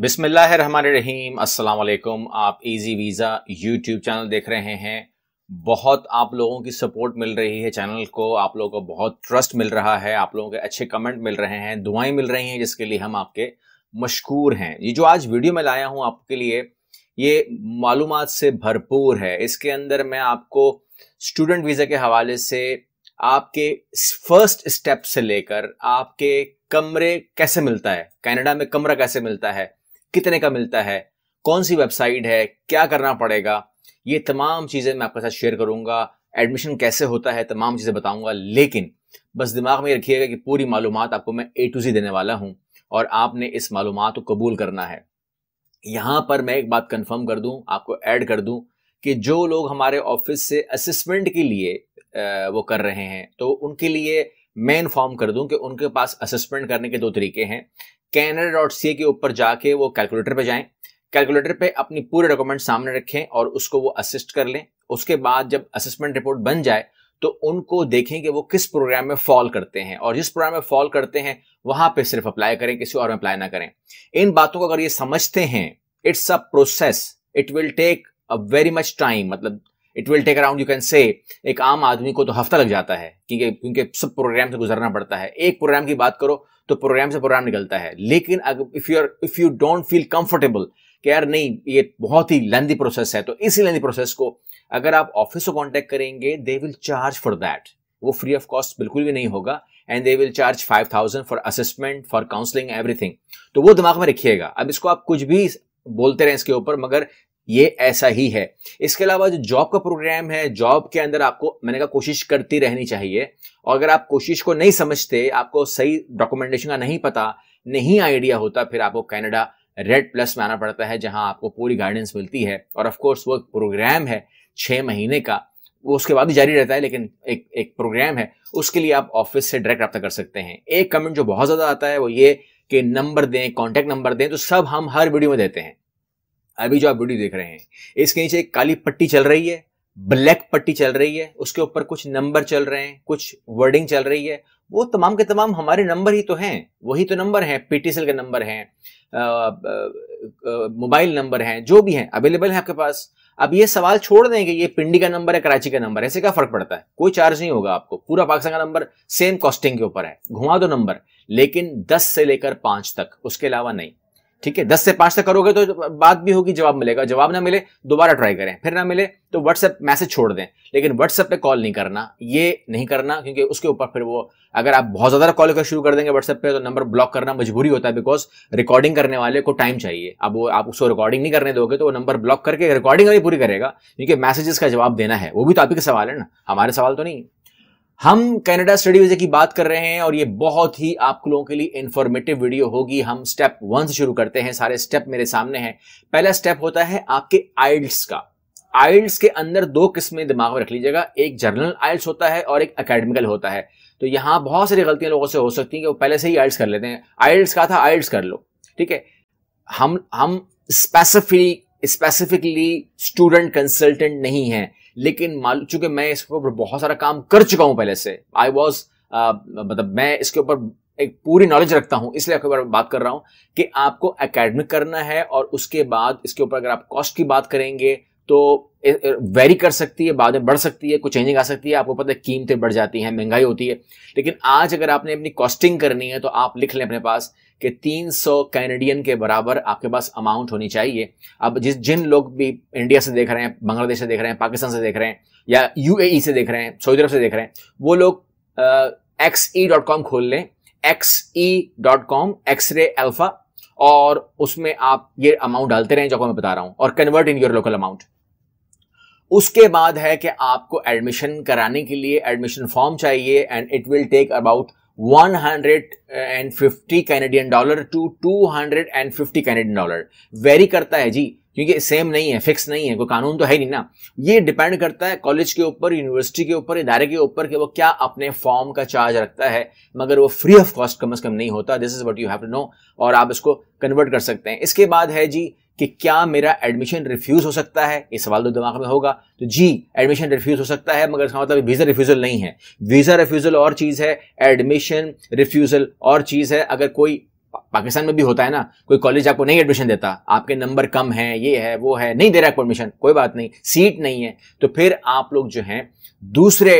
बिसमीम अस्सलाम आप इजी वीज़ा यूट्यूब चैनल देख रहे हैं बहुत आप लोगों की सपोर्ट मिल रही है चैनल को आप लोगों को बहुत ट्रस्ट मिल रहा है आप लोगों के अच्छे कमेंट मिल रहे हैं दुआएं मिल रही हैं जिसके लिए हम आपके मशहूर हैं ये जो आज वीडियो में लाया हूँ आपके लिए ये मालूम से भरपूर है इसके अंदर मैं आपको स्टूडेंट वीज़ा के हवाले से आपके फर्स्ट स्टेप से लेकर आपके कमरे कैसे मिलता है कनाडा में कमरा कैसे मिलता है कितने का मिलता है कौन सी वेबसाइट है क्या करना पड़ेगा ये तमाम चीज़ें मैं आपके साथ शेयर करूंगा एडमिशन कैसे होता है तमाम चीज़ें बताऊंगा लेकिन बस दिमाग में रखिएगा कि पूरी मालूम आपको मैं ए टू जी देने वाला हूँ और आपने इस मालूम को कबूल करना है यहाँ पर मैं एक बात कंफर्म कर दूँ आपको ऐड कर दूँ कि जो लोग हमारे ऑफिस से असिस्मेंट के लिए वो कर रहे हैं तो उनके लिए मैं इन्फॉर्म कर दूं कि उनके पास असेसमेंट करने के दो तरीके हैं कैनडा डॉट सी के ऊपर जाके वो कैलकुलेटर पे जाएं कैलकुलेटर पे अपनी पूरे डॉक्यूमेंट सामने रखें और उसको वो असिस्ट कर लें उसके बाद जब असिस्टमेंट रिपोर्ट बन जाए तो उनको देखें कि वो किस प्रोग्राम में फॉल करते हैं और जिस प्रोग्राम में फॉल करते हैं वहां पे सिर्फ अप्लाई करें किसी और में अप्लाई ना करें इन बातों को अगर ये समझते हैं it's a process it will take a very much time मतलब it will take around you can say एक आम आदमी को तो हफ्ता लग जाता है क्योंकि क्योंकि सब प्रोग्राम से गुजरना पड़ता है एक प्रोग्राम की बात करो तो प्रोग्राम से प्रोग्राम निकलता है लेकिन if you are if you don't feel comfortable कि यार नहीं ये बहुत ही लेंदी प्रोसेस है तो इसी लेंदी प्रोसेस को अगर आप ऑफिस को कॉन्टेक्ट करेंगे they will charge for that वो फ्री ऑफ कॉस्ट बिल्कुल भी नहीं होगा and they will charge five thousand for assessment for counselling everything तो वो दिमाग में रखिएगा अब इसको आप कुछ भी बोलते रहे इसके ऊपर मगर ये ऐसा ही है इसके अलावा जो जॉब का प्रोग्राम है जॉब के अंदर आपको मैंने कहा कोशिश करती रहनी चाहिए और अगर आप कोशिश को नहीं समझते आपको सही डॉक्यूमेंटेशन का नहीं पता नहीं आइडिया होता फिर आपको कैनेडा रेड प्लस में आना पड़ता है जहां आपको पूरी गाइडेंस मिलती है और ऑफकोर्स वो प्रोग्राम है छः महीने का वो उसके बाद भी जारी रहता है लेकिन एक एक प्रोग्राम है उसके लिए आप ऑफिस से डायरेक्ट रब्ता कर सकते हैं एक कमेंट जो बहुत ज़्यादा आता है वो ये कि नंबर दें कॉन्टैक्ट नंबर दें तो सब हम हर वीडियो में देते हैं अभी जो आप वीडियो देख रहे हैं इसके नीचे एक काली पट्टी चल रही है ब्लैक पट्टी चल रही है उसके ऊपर कुछ नंबर चल रहे हैं कुछ वर्डिंग चल रही है वो तमाम के तमाम हमारे नंबर ही तो हैं वही तो नंबर हैं पीटीसीएल के नंबर हैं मोबाइल नंबर हैं जो भी हैं अवेलेबल है आपके पास अब ये सवाल छोड़ दें कि ये पिंडी का नंबर है कराची का नंबर है ऐसे क्या फर्क पड़ता है कोई चार्ज नहीं होगा आपको पूरा पाकिस्तान का नंबर सेम कॉस्टिंग के ऊपर है घुमा दो नंबर लेकिन दस से लेकर पांच तक उसके अलावा नहीं ठीक है दस से पांच तक करोगे तो बात भी होगी जवाब मिलेगा जवाब ना मिले दोबारा ट्राई करें फिर ना मिले तो व्हाट्सएप मैसेज छोड़ दें लेकिन व्हाट्सएप पे कॉल नहीं करना ये नहीं करना क्योंकि उसके ऊपर फिर वो अगर आप बहुत ज़्यादा कॉल कर शुरू कर देंगे व्हाट्सएप पे तो नंबर ब्लॉक करना मजबूरी होता है बिकॉज रिकॉर्डिंग करने वाले को टाइम चाहिए अब वो आप उसको रिकॉर्डिंग नहीं करने दोगे तो वो नंबर ब्लॉक करके रिकॉर्डिंग अभी पूरी करेगा क्योंकि मैसेजेस का जवाब देना है वो भी तो आप ही का सवाल है ना हमारे सवाल तो नहीं हम कनाडा स्टडी वीजा की बात कर रहे हैं और ये बहुत ही आप लोगों के लिए इंफॉर्मेटिव वीडियो होगी हम स्टेप वन से शुरू करते हैं सारे स्टेप मेरे सामने हैं पहला स्टेप होता है आपके आइल्स का आइल्स के अंदर दो किस्में दिमाग में रख लीजिएगा एक जर्नल आइल्स होता है और एक अकेडमिकल होता है तो यहां बहुत सारी गलतियां लोगों से हो सकती हैं कि वो पहले से ही आइल्स कर लेते हैं आइल्स का था आइल्स कर लो ठीक है हम हम स्पेसिफिक स्पेसिफिकली स्टूडेंट कंसल्टेंट नहीं है लेकिन मालूम चूंकि मैं इसके ऊपर बहुत सारा काम कर चुका हूं पहले से आई वॉज uh, मतलब मैं इसके ऊपर एक पूरी नॉलेज रखता हूं इसलिए आपके बारे में बात कर रहा हूं कि आपको अकेडमिक करना है और उसके बाद इसके ऊपर अगर आप कॉस्ट की बात करेंगे तो वेरी कर सकती है बाद में बढ़ सकती है कुछ चेंजिंग आ सकती है आपको पता है कीमतें बढ़ जाती हैं महंगाई होती है लेकिन आज अगर आपने अपनी कॉस्टिंग करनी है तो आप लिख लें अपने पास कि 300 कैनेडियन के बराबर आपके पास अमाउंट होनी चाहिए अब जिस जिन लोग भी इंडिया से देख रहे हैं बांग्लादेश से देख रहे हैं पाकिस्तान से देख रहे हैं या यू e से देख रहे हैं सऊदी अरब से देख रहे हैं वो लोग एक्स ई डॉट कॉम खोल लें X E dot com X ray alpha और उसमें आप ये अमाउंट डालते रहें जो मैं बता रहा हूं और convert in your local amount उसके बाद है कि आपको एडमिशन कराने के लिए एडमिशन फॉर्म चाहिए and it will take about 150 Canadian dollar to 250 Canadian dollar vary करता है जी क्योंकि सेम नहीं है फिक्स नहीं है कोई कानून तो है नहीं ना ये डिपेंड करता है कॉलेज के ऊपर यूनिवर्सिटी के ऊपर इदारे के ऊपर कि वो क्या अपने फॉर्म का चार्ज रखता है मगर वो फ्री ऑफ कॉस्ट कम अज कम नहीं होता this is what you have to know और आप इसको कन्वर्ट कर सकते हैं इसके बाद है जी कि क्या मेरा एडमिशन रिफ्यूज हो सकता है ये सवाल तो दिमाग में होगा तो जी एडमिशन रिफ्यूज हो सकता है मगर इसका मतलब वीज़ा रिफ्यूज़ल नहीं है वीज़ा रिफ्यूज़ल और चीज़ है एडमिशन रिफ्यूज़ल और चीज़ है अगर कोई पाकिस्तान में भी होता है ना कोई कॉलेज आपको नहीं एडमिशन देता आपके नंबर कम है ये है वो है नहीं दे रहा है परमिशन कोई बात नहीं सीट नहीं है तो फिर आप लोग जो है दूसरे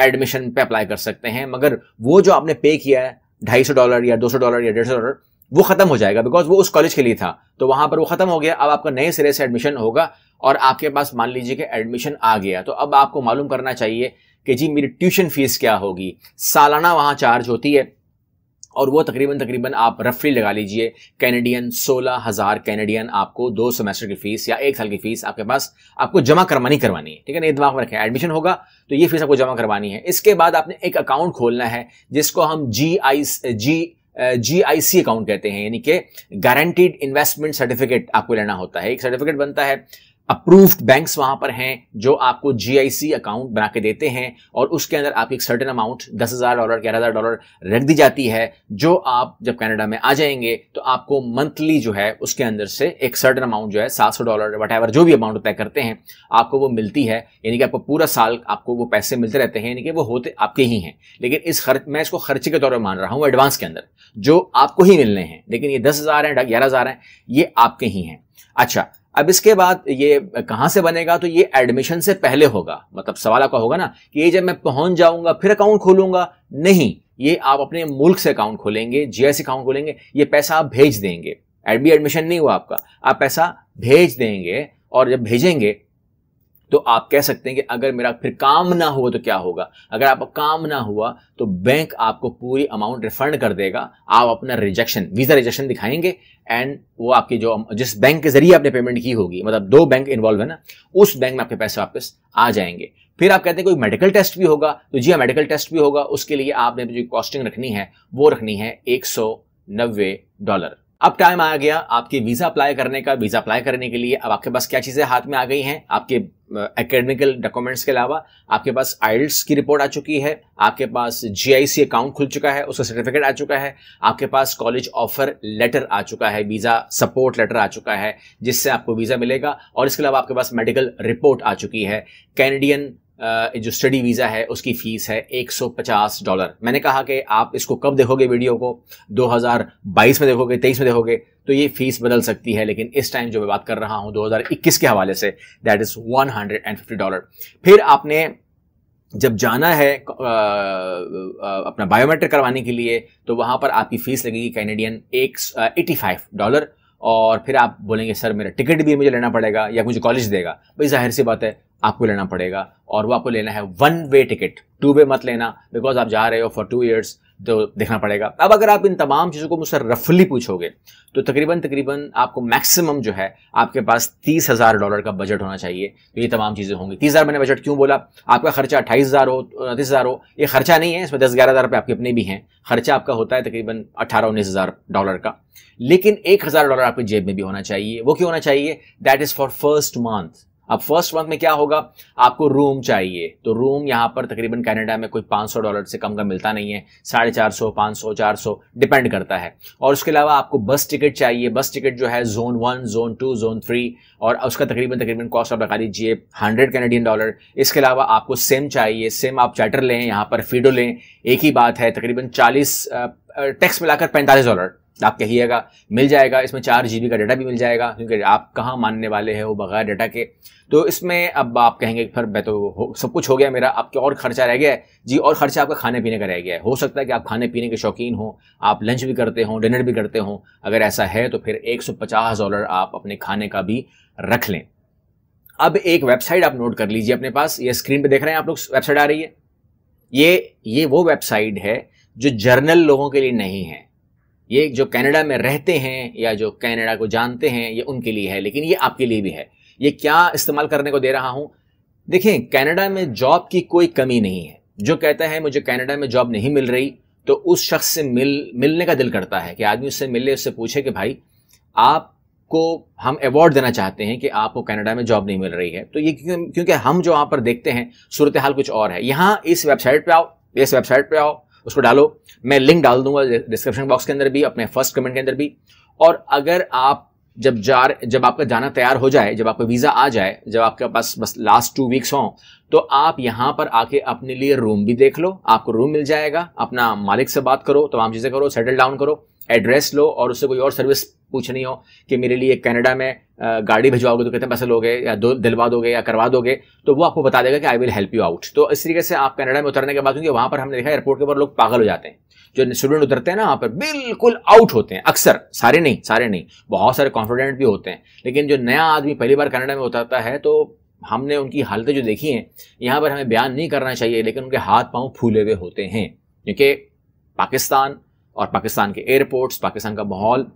एडमिशन पे अप्लाई कर सकते हैं मगर वो जो आपने पे किया है ढाई सौ डॉलर या दो सौ डॉलर या डेढ़ सौ डॉलर वो खत्म हो जाएगा बिकॉज वो उस कॉलेज के लिए था तो वहां पर वो खत्म हो गया अब आपका नए सिरे से एडमिशन होगा और आपके पास मान लीजिए कि एडमिशन आ गया तो अब आपको मालूम करना चाहिए कि जी मेरी ट्यूशन फीस क्या होगी सालाना वहां चार्ज होती है और वो तकरीबन तकरीबन आप रफली लगा लीजिए कैनेडियन सोलह हज़ार कैनेडियन आपको दो सेमेस्टर की फ़ीस या एक साल की फ़ीस आपके पास आपको जमा करवानी करवानी है ठीक है ना ये दिमाग में रखें एडमिशन होगा तो ये फ़ीस आपको जमा करवानी है इसके बाद आपने एक अकाउंट खोलना है जिसको हम जी आई जी जी आई सी अकाउंट कहते हैं यानी कि गारंटीड इन्वेस्टमेंट सर्टिफिकेट आपको लेना होता है एक सर्टिफिकेट बनता है अप्रूव्ड बैंक्स वहां पर हैं जो आपको जीआईसी अकाउंट बना के देते हैं और उसके अंदर आपकी एक सर्टेन अमाउंट दस हज़ार डॉलर ग्यारह हज़ार डॉलर रख दी जाती है जो आप जब कनाडा में आ जाएंगे तो आपको मंथली जो है उसके अंदर से एक सर्टेन अमाउंट जो है सात सौ डॉलर वट एवर जो भी अमाउंट तय करते हैं आपको वो मिलती है यानी कि आपको पूरा साल आपको वो पैसे मिलते रहते हैं यानी कि वो होते आपके ही हैं लेकिन इस खर्च मैं इसको खर्चे के तौर पर मान रहा हूँ एडवांस के अंदर जो आपको ही मिलने हैं लेकिन ये दस हज़ार हैं ग्यारह हज़ार हैं ये आपके ही हैं अच्छा अब इसके बाद ये कहां से बनेगा तो ये एडमिशन से पहले होगा मतलब सवाल आपका होगा ना कि ये जब मैं पहुंच जाऊंगा फिर अकाउंट खोलूंगा नहीं ये आप अपने मुल्क से अकाउंट खोलेंगे जीएस अकाउंट खोलेंगे ये पैसा आप भेज देंगे एडमी एडमिशन नहीं हुआ आपका आप पैसा भेज देंगे और जब भेजेंगे तो आप कह सकते हैं कि अगर मेरा फिर काम ना हुआ तो क्या होगा अगर आप काम ना हुआ तो बैंक आपको पूरी अमाउंट रिफंड कर देगा आप अपना रिजेक्शन वीज़ा रिजेक्शन दिखाएंगे एंड वो आपकी जो जिस बैंक के जरिए आपने पेमेंट की होगी मतलब दो बैंक इन्वॉल्व है ना उस बैंक में आपके पैसे वापस आ जाएंगे फिर आप कहते हैं कोई मेडिकल टेस्ट भी होगा तो जी हाँ मेडिकल टेस्ट भी होगा उसके लिए आपने जो कॉस्टिंग रखनी है वो रखनी है एक डॉलर अब टाइम आ गया आपके वीज़ा अप्लाई करने का वीज़ा अप्लाई करने के लिए अब आपके पास क्या चीज़ें हाथ में आ गई हैं आपके एकेडमिकल डॉक्यूमेंट्स के अलावा आपके पास आइल्स की रिपोर्ट आ चुकी है आपके पास जीआईसी अकाउंट खुल चुका है उसका सर्टिफिकेट आ चुका है आपके पास कॉलेज ऑफर लेटर आ चुका है वीज़ा सपोर्ट लेटर आ चुका है जिससे आपको वीज़ा मिलेगा और इसके अलावा आपके पास मेडिकल रिपोर्ट आ चुकी है कैनेडियन जो स्टडी वीज़ा है उसकी फ़ीस है 150 डॉलर मैंने कहा कि आप इसको कब देखोगे वीडियो को 2022 में देखोगे 23 में देखोगे तो ये फ़ीस बदल सकती है लेकिन इस टाइम जो मैं बात कर रहा हूँ 2021 के हवाले say that is one dollar फिर आपने जब जाना है अपना बायोमेट्रिक करवाने के लिए तो वहाँ पर आपकी फ़ीस लगेगी कैनेडियन एक एटी फाइव डॉलर और फिर आप बोलेंगे सर मेरा टिकट भी मुझे लेना पड़ेगा या मुझे कॉलेज देगा भाई जाहिर सी बात है आपको लेना पड़ेगा और वो आपको लेना है one way ticket two way मत लेना बिकॉज आप जा रहे हो फॉर टू ईयर्स तो देखना पड़ेगा अब अगर आप इन तमाम चीज़ों को मुझसे रफली पूछोगे तो तकरीबन तकरीबन आपको मैक्सिमम जो है आपके पास तीस हज़ार डॉलर का बजट होना चाहिए तो ये तमाम चीज़ें होंगी तीस हज़ार मैंने बजट क्यों बोला आपका खर्चा अट्ठाईस हज़ार हो उनतीस हज़ार हो ये खर्चा नहीं है इसमें दस ग्यारह हज़ार रुपये आपके अपने भी हैं खर्चा आपका होता है तकरीबन अट्ठारह उन्नीस हज़ार डॉलर का लेकिन एक हज़ार डॉलर आपकी जेब में भी होना चाहिए वो क्यों होना चाहिए that is for first month अब फर्स्ट मंथ में क्या होगा आपको रूम चाहिए तो रूम यहाँ पर तकरीबन कनाडा में कोई 500 डॉलर से कम का मिलता नहीं है साढ़े चार सौ पाँच सौ चार सौ डिपेंड करता है और उसके अलावा आपको बस टिकट चाहिए बस टिकट जो है zone one zone two zone three और उसका तकरीबन तकरीबन कॉस्ट आप लगा दीजिए हंड्रेड कैनेडियन डॉलर इसके अलावा आपको सिम चाहिए सिम आप चैटर लें यहाँ पर फीडो लें एक ही बात है तकरीबन चालीस टैक्स मिलाकर पैंतालीस डॉलर आप कहिएगा मिल जाएगा इसमें चार जी का डाटा भी मिल जाएगा क्योंकि आप कहाँ मानने वाले हैं वो बगैर डाटा के तो इसमें अब आप कहेंगे फिर मैं तो सब कुछ हो गया मेरा आपके और खर्चा रह गया है जी और खर्चा आपका खाने पीने का रह गया है हो सकता है कि आप खाने पीने के शौकीन हो आप लंच भी करते हो डिनर भी करते हो अगर ऐसा है तो फिर एक डॉलर आप अपने खाने का भी रख लें अब एक वेबसाइट आप नोट कर लीजिए अपने पास ये स्क्रीन पे देख रहे हैं आप लोग वेबसाइट आ रही है ये ये वो वेबसाइट है जो जर्नल लोगों के लिए नहीं है ये जो कनाडा में रहते हैं या जो कनाडा को जानते हैं ये उनके लिए है लेकिन ये आपके लिए भी है ये क्या इस्तेमाल करने को दे रहा हूं देखें कनाडा में जॉब की कोई कमी नहीं है जो कहता है मुझे कनाडा में जॉब नहीं मिल रही तो उस शख्स से मिल मिलने का दिल करता है कि आदमी उससे मिले उससे पूछे कि भाई आपको हम अवार्ड देना चाहते हैं कि आपको कनाडा में जॉब नहीं मिल रही है तो ये क्योंकि हम जो वहाँ पर देखते हैं सूरत हाल कुछ और है यहाँ इस वेबसाइट पर आओ इस वेबसाइट पर आओ उसको डालो मैं लिंक डाल दूंगा डिस्क्रिप्शन बॉक्स के अंदर भी अपने फर्स्ट कमेंट के अंदर भी और अगर आप जब जा जब आपका जाना तैयार हो जाए जब आपका वीज़ा आ जाए जब आपके पास बस लास्ट टू वीक्स हों तो आप यहाँ पर आके अपने लिए रूम भी देख लो आपको रूम मिल जाएगा अपना मालिक से बात करो तमाम चीज़ें करो सेटल डाउन करो एड्रेस लो और उससे कोई और सर्विस पूछनी हो कि मेरे लिए कनाडा में गाड़ी भिजवाओगे तो कितने पैसे लोगे या दो दिलवा दोगे या करवा दोगे तो वो आपको बता देगा कि I will help you out तो इस तरीके से आप कनाडा में उतरने के बाद क्योंकि वहाँ पर हमने देखा एयरपोर्ट के ऊपर लोग पागल हो जाते हैं जो स्टूडेंट उतरते हैं ना वहाँ पर बिल्कुल आउट होते हैं अक्सर सारे नहीं सारे नहीं बहुत सारे कॉन्फिडेंट भी होते हैं लेकिन जो नया आदमी पहली बार कनाडा में उतरता है तो हमने उनकी हालतें जो देखी हैं यहाँ पर हमें बयान नहीं करना चाहिए लेकिन उनके हाथ पाँव फूले हुए होते हैं क्योंकि पाकिस्तान और पाकिस्तान के एयरपोर्ट्स पाकिस्तान का माहौल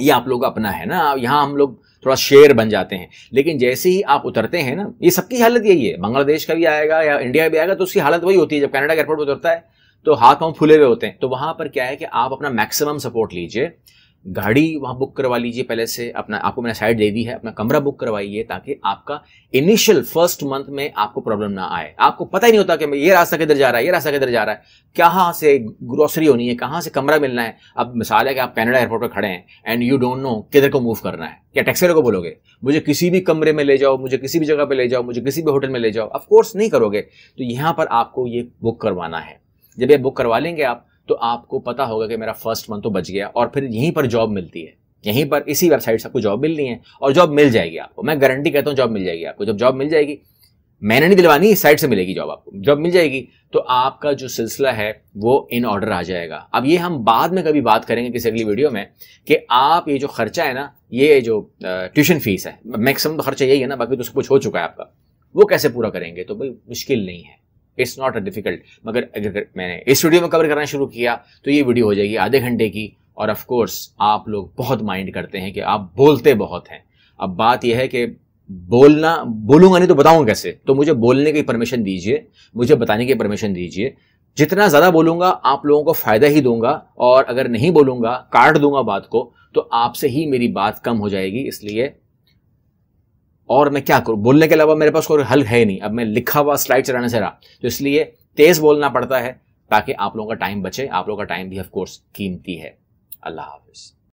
ये आप लोग अपना है ना यहाँ हम लोग थोड़ा शेर बन जाते हैं लेकिन जैसे ही आप उतरते हैं ना ये सबकी हालत यही है बांग्लादेश का भी आएगा या इंडिया भी आएगा तो उसकी हालत वही होती है जब कनाडा एयरपोर्ट पर उतरता है तो हाथ पाँव फूले हुए होते हैं तो वहाँ पर क्या है कि आप अपना मैक्सिमम सपोर्ट लीजिए गाड़ी वहाँ बुक करवा लीजिए पहले से अपना आपको मैंने साइड दे दी है अपना कमरा बुक करवाइए ताकि आपका इनिशियल फर्स्ट मंथ में आपको प्रॉब्लम ना आए आपको पता ही नहीं होता कि ये रास्ता किधर जा रहा है ये रास्ता किधर जा रहा है कहाँ से ग्रोसरी होनी है कहाँ से कमरा मिलना है अब मिसाल है कि आप कैनेडा एयरपोर्ट पर खड़े हैं एंड यू डोंट नो किधर को मूव करना है क्या टैक्सी को बोलोगे मुझे किसी भी कमरे में ले जाओ मुझे किसी भी जगह पर ले जाओ मुझे किसी भी होटल में ले जाओ ऑफकोर्स नहीं करोगे तो यहाँ पर आपको ये बुक करवाना है जब ये बुक करवा लेंगे आप तो आपको पता होगा कि मेरा फर्स्ट मंथ तो बच गया और फिर यहीं पर जॉब मिलती है यहीं पर इसी वेबसाइट से आपको जॉब मिलनी है और जॉब मिल जाएगी आपको मैं गारंटी कहता हूँ जॉब मिल जाएगी आपको जब जॉब मिल जाएगी मैंने नहीं दिलवानी इस साइड से मिलेगी जॉब आपको जॉब मिल जाएगी तो आपका जो सिलसिला है वो इन ऑर्डर आ जाएगा अब ये हम बाद में कभी बात करेंगे किसी अगली वीडियो में कि आप ये जो खर्चा है ना ये जो ट्यूशन फीस है मैक्सिमम तो खर्चा यही है ना बाकी तो सब कुछ हो चुका है आपका वो कैसे पूरा करेंगे तो भाई मुश्किल नहीं है इट्स नॉट अ डिफिकल्ट मगर अगर मैंने इस वीडियो में कवर करना शुरू किया तो ये वीडियो हो जाएगी आधे घंटे की और ऑफ कोर्स आप लोग बहुत माइंड करते हैं कि आप बोलते बहुत हैं अब बात यह है कि बोलना बोलूंगा नहीं तो बताऊंगा कैसे तो मुझे बोलने की परमिशन दीजिए मुझे बताने की परमिशन दीजिए जितना ज़्यादा बोलूंगा आप लोगों को फ़ायदा ही दूंगा और अगर नहीं बोलूंगा काट दूंगा बात को तो आपसे ही मेरी बात कम हो जाएगी इसलिए और मैं क्या करूँ बोलने के अलावा मेरे पास कोई हल है नहीं अब मैं लिखा हुआ स्लाइड चलाने से रहा तो इसलिए तेज़ बोलना पड़ता है ताकि आप लोगों का टाइम बचे आप लोगों का टाइम भी ऑफकोर्स कीमती है अल्लाह हाफिज़